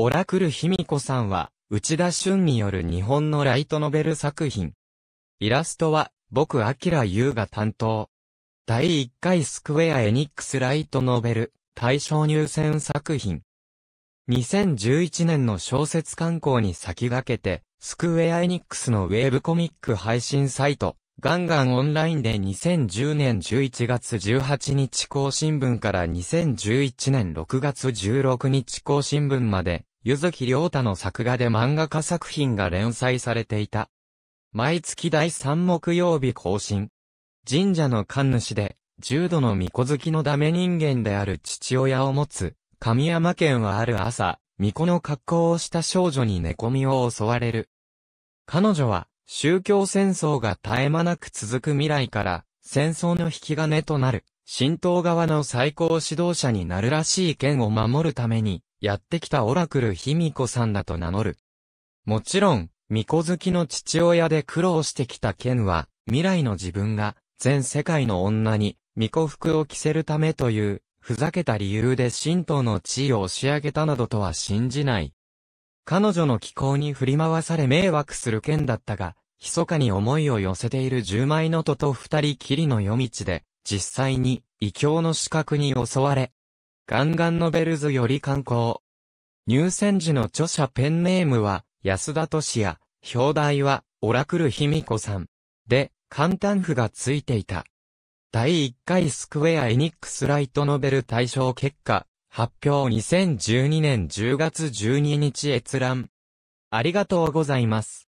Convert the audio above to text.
オラクルヒミコさんは、内田俊による日本のライトノベル作品。イラストは、僕アキユ優が担当。第1回スクウェア・エニックスライトノベル、大賞入選作品。2011年の小説刊行に先駆けて、スクウェア・エニックスのウェブコミック配信サイト、ガンガンオンラインで2010年11月18日更新分から2011年6月16日更新分まで、ゆずきりょうたの作画で漫画家作品が連載されていた。毎月第3木曜日更新。神社の神主で、重度の巫女好きのダメ人間である父親を持つ、神山県はある朝、巫女の格好をした少女に寝込みを襲われる。彼女は、宗教戦争が絶え間なく続く未来から、戦争の引き金となる、神道側の最高指導者になるらしい剣を守るために、やってきたオラクル卑弥呼さんだと名乗る。もちろん、巫女好きの父親で苦労してきた剣は、未来の自分が、全世界の女に、巫女服を着せるためという、ふざけた理由で神道の地位を押し上げたなどとは信じない。彼女の気候に振り回され迷惑する件だったが、密かに思いを寄せている十枚のとと二人きりの夜道で、実際に異教の資格に襲われ、ガンガンノベルズより観光。入選時の著者ペンネームは、安田敏也、表題は、オラクル卑弥呼さん。で、簡単譜がついていた。第1回スクウェア・エニックス・ライトノベル大賞結果、発表2012年10月12日閲覧。ありがとうございます。